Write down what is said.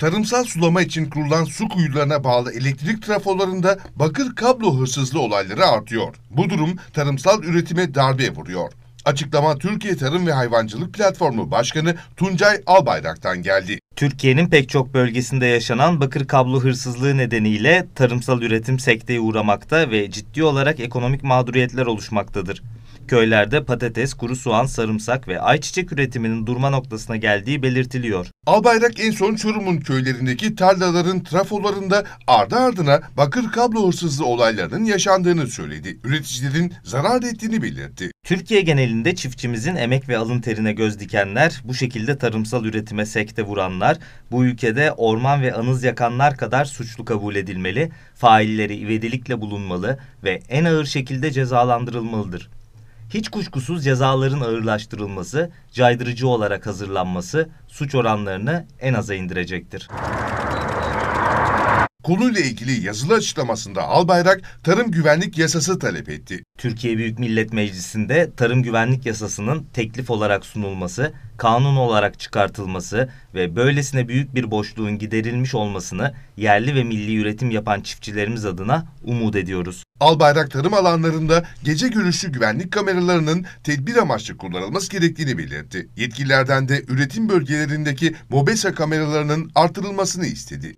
Tarımsal sulama için kurulan su kuyularına bağlı elektrik trafolarında bakır kablo hırsızlığı olayları artıyor. Bu durum tarımsal üretime darbe vuruyor. Açıklama Türkiye Tarım ve Hayvancılık Platformu Başkanı Tuncay Albayrak'tan geldi. Türkiye'nin pek çok bölgesinde yaşanan bakır kablo hırsızlığı nedeniyle tarımsal üretim sekteye uğramakta ve ciddi olarak ekonomik mağduriyetler oluşmaktadır köylerde patates, kuru soğan, sarımsak ve ayçiçek üretiminin durma noktasına geldiği belirtiliyor. Albayrak en son Çorum'un köylerindeki tarlaların trafolarında ardı ardına bakır kablo hırsızlığı olaylarının yaşandığını söyledi. Üreticilerin zarar ettiğini belirtti. Türkiye genelinde çiftçimizin emek ve alın terine göz dikenler, bu şekilde tarımsal üretime sekte vuranlar, bu ülkede orman ve anız yakanlar kadar suçlu kabul edilmeli, failleri ivedilikle bulunmalı ve en ağır şekilde cezalandırılmalıdır hiç kuşkusuz cezaların ağırlaştırılması, caydırıcı olarak hazırlanması suç oranlarını en aza indirecektir. Konuyla ilgili yazılı açıklamasında Albayrak tarım güvenlik yasası talep etti. Türkiye Büyük Millet Meclisi'nde tarım güvenlik yasasının teklif olarak sunulması, kanun olarak çıkartılması ve böylesine büyük bir boşluğun giderilmiş olmasını yerli ve milli üretim yapan çiftçilerimiz adına umut ediyoruz. Albayrak tarım alanlarında gece görüşlü güvenlik kameralarının tedbir amaçlı kullanılması gerektiğini belirtti. Yetkililerden de üretim bölgelerindeki MOBESA kameralarının artırılmasını istedi.